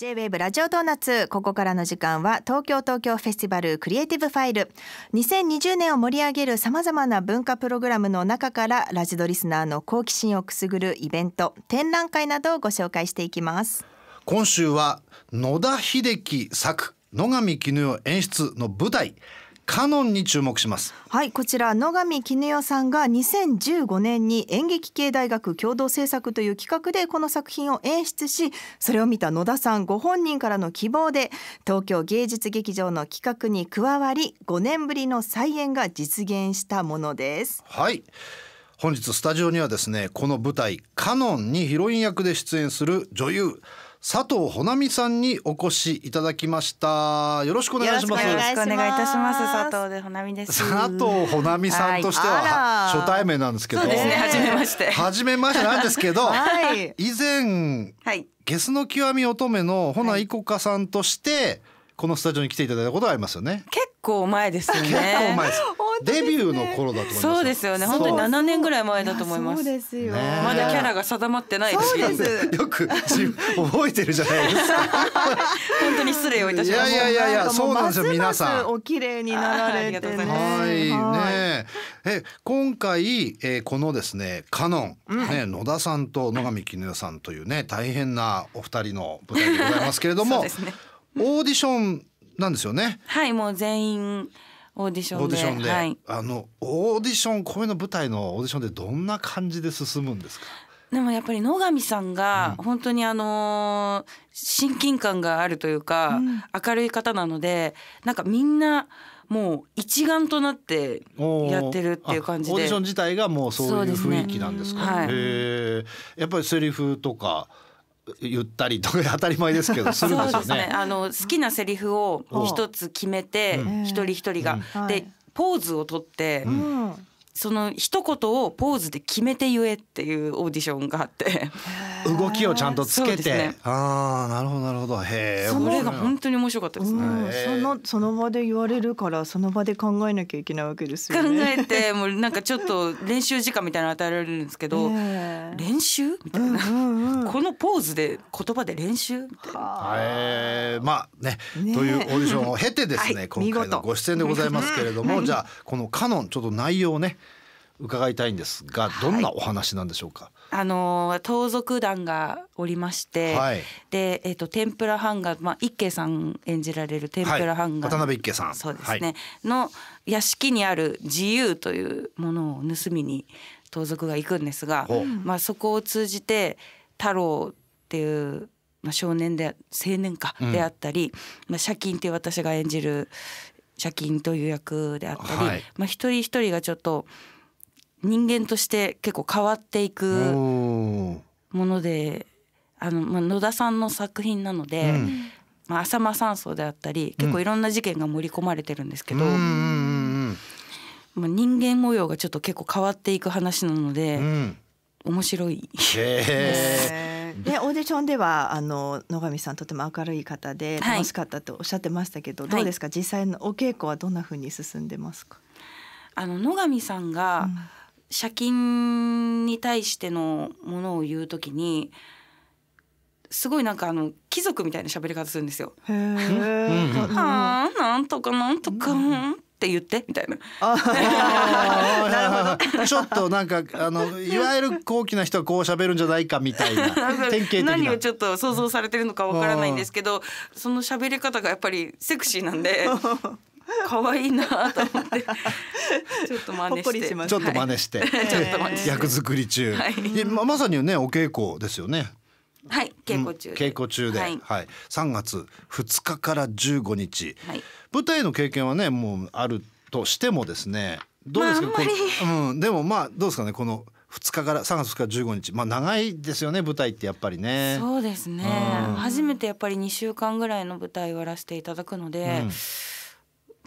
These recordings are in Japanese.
J-WAVE ラジオドーナツここからの時間は東京東京フェスティバルクリエイティブファイル2020年を盛り上げるさまざまな文化プログラムの中からラジドリスナーの好奇心をくすぐるイベント展覧会などをご紹介していきます今週は野田秀樹作野上絹代演出の舞台カノンに注目しますはいこちら野上絹代さんが2015年に演劇系大学共同制作という企画でこの作品を演出しそれを見た野田さんご本人からの希望で東京芸術劇場の企画に加わり5年ぶりの再演が実現したものですはい本日スタジオにはですねこの舞台カノンにヒロイン役で出演する女優佐藤穂奈美さんにお越しいただきましたよろしくお願いしますよろしくお願いいたします佐藤で穂奈美です佐藤穂奈美さんとしては、初対面なんですけどそうですね初めまして初めましてなんですけど、はい、以前、はい、ゲスの極み乙女のほないこかさんとして、このスタジオに来ていただいたことがありますよね結構前ですよね結構前ですデビューの頃だと思いますそうですよね本当に七年ぐらい前だと思いますそうですよ、ね、まだキャラが定まってないそうですよく 覚えてるじゃないですか 本当に失礼をいたしましたいやいやいやそうなんですよ皆さんお綺麗になられてねはいねえ今回、えー、このですねカノン、うん、野田さんと野上絹代さんというね大変なお二人の舞台でございますけれども、ね、オーディションなんですよね。はいもう全員オーディションでションで、はい、あのオーディション声の舞台のオーディションでどんな感じで進むんですかでもやっぱり野上さんが本当にあの親近感があるというか、明るい方なのでなんかみんなもう一丸となってやってるっていう感じでオーディション自体がもうそういう雰囲気なんですか、ねはい、やっぱりセリフとか言ったりとか当たり前ですけどするんですよね。ねあの好きなセリフを一つ決めて、一人一人が、うん、でポーズをとって、うん、その一言をポーズで決めて言えっていうオーディションがあって動きをちゃんとつけて、ね、ああなるほどなるほどへえそれが本当に面白かったですね、うそのその場で言われるからその場で考えなきゃいけないわけですよね考えてもうなんかちょっと練習時間みたいなの与えられるんですけど 練習みたいな、うんうん、このポーズで言葉で練習みいえまあね、ね、というオーディションを経てですね、はい、今回のご出演でございますけれども、じゃあこのカノンちょっと内容をね伺いたいんですが、どんなお話なんでしょうか。あの盗賊団がおりまして、はい、でえっ、ー、と天ぷら飯がまあ一慶さん演じられる天ぷら飯が、渡辺一慶さんそうですね、の屋敷にある自由というものを盗みに盗賊が行くんですが、まあそこを通じて太郎っていうまあ、少年で青年かであったり、うん、まあ、借金っていう私が演じる借金という役であったり、はい、まあ、一人一人がちょっと人間として結構変わっていくものであの、まあ、野田さんの作品なので、うん、まあ、浅間山荘であったり結構いろんな事件が盛り込まれてるんですけど、うん、まあ、人間模様がちょっと結構変わっていく話なので、うん、面白い。で オーディションではあの野上さんとても明るい方で楽しかったとおっしゃってましたけど、はい、どうですか実際のお稽古はどんなふうに進んでますかあの野上さんが、借金に対してのものを言うときにすごいなんかあの貴族みたいな喋り方するんですよ。へあなんとかなんとか、うんって言ってみたいな。ちょっとなんかあのいわゆる高貴な人はこう喋るんじゃないかみたいな 何をちょっと想像されてるのかわからないんですけど、その喋り方がやっぱりセクシーなんで 可愛いなと思って ちょっと真似して ちょっと真似して、役作り中、はい、ままさにねお稽古ですよねはい、稽古中稽古中で、はい、はい、3月2日から15日、はい、舞台の経験はねもうあるとしてもですねどうですか、まあ、うん、でもまあどうですかねこの2日から3月2日15日まあ長いですよね舞台ってやっぱりねそうですね、うん、初めてやっぱり2週間ぐらいの舞台をやらせていただくので、うん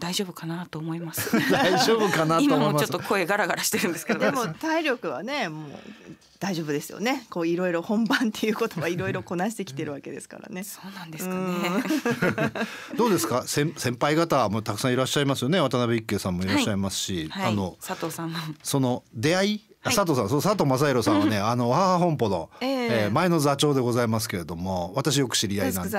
大丈夫かなと思います 大丈夫かな今もちょっと声ガラガラしてるんですけどでも体力はねもう大丈夫ですよねこういろいろ本番っていうことは いろいろこなしてきてるわけですからねそうなんですかね どうですか先先輩方もたくさんいらっしゃいますよね渡辺一慶さんもいらっしゃいますし、はいはい、あの佐藤さんのその出会い佐藤さん、そう佐藤正弘さんはね、あの母本舗の、ええ前の座長でございますけれども、私よく知り合いなんで。す。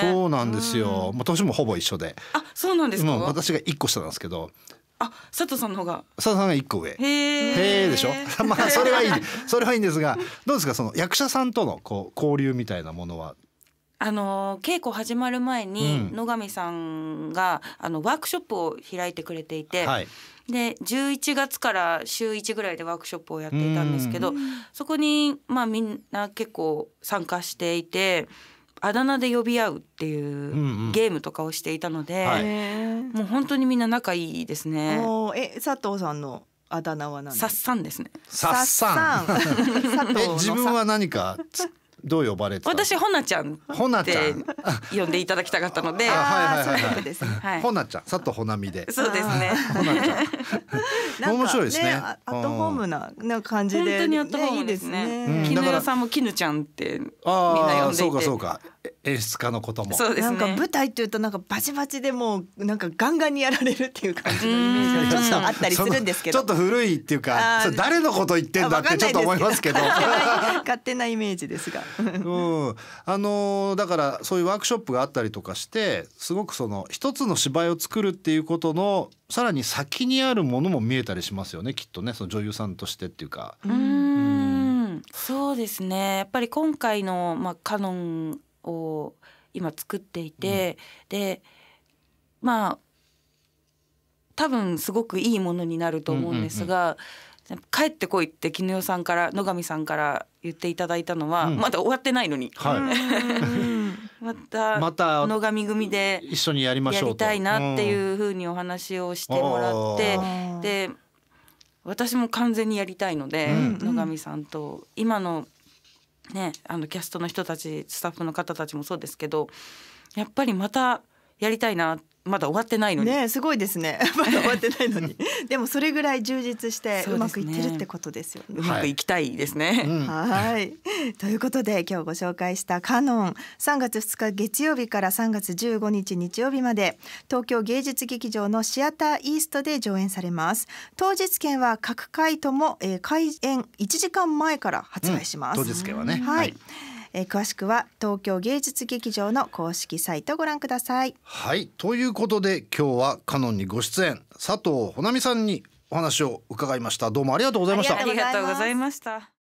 そうなんですよ。もう年もほぼ一緒で。あ、そうなんですか。私が一個下なんですけど。あ、佐藤さんの方が。佐藤さんが一個上。へえ。でしょ。まあそれはいい、それはいいんですが、どうですかその役者さんとのこう交流みたいなものはあの稽古始まる前に野上さんが、あのワークショップを開いてくれていて、はい、で11月から週1ぐらいでワークショップをやっていたんですけどそこに、まあ、みんな結構参加していて。あだ名で呼び合うっていうゲームとかをしていたので、うんうん、もう本当にみんな仲いいですね。え佐藤さんのあだ名は何？さっさんですね。さっさん。え自分は何かどう呼ばれて私ほなちゃんほなちゃん呼んでいただきたかったので、はいはいはいほなちゃん佐藤ほなみで。そうですね。ほなちゃん。面白いですね。アットホームなな感じで、本当にアットホームですね。絹代さんも絹ちゃんってみんな呼んでいて。そうかそうか。演出家のこともそうです、ね、なんか舞台っていうとなんかバチバチでもうなんかガンガンにやられるっていう感じのイメージがちょっとあったりするんですけどちょっと古いっていうか誰のこと言ってんだってちょっと思いますけど勝手なイメージですが、うん、あのだからそういうワークショップがあったりとかしてすごくその一つの芝居を作るっていうことのさらに先にあるものも見えたりしますよねきっとねその女優さんとしてっていうか。うんそうですねやっぱり今回の、まあ、カノンを今作っていて、うん、でまあ多分すごくいいものになると思うんですが、帰ってこいって絹代さんから野上さんから言っていただいたのは、うん、まだ終わってないのに、はい、またまた野上組で一緒にやりましょうやりたいなっていうふうにお話をしてもらって、で私も完全にやりたいので、うん、野上さんと今のね、あのキャストの人たちスタッフの方たちもそうですけどやっぱりまたやりたいなっまだ終わってないのにねすごいですね まだ終わってないのに でもそれぐらい充実してうまくいってるってことですよね、ね、うまくいきたいですね、はい、うん、ということで今日ご紹介したカノン3月2日月曜日から3月15日日曜日まで東京芸術劇場のシアターイーストで上演されます当日券は各回とも、えー、開演1時間前から発売します、うん、当日券はねはい、はいえー、詳しくは東京芸術劇場の公式サイトご覧ください。はいということで今日はカノンにご出演佐藤穂奈美さんにお話を伺いましたどうもありがとうございましたありがとうございました。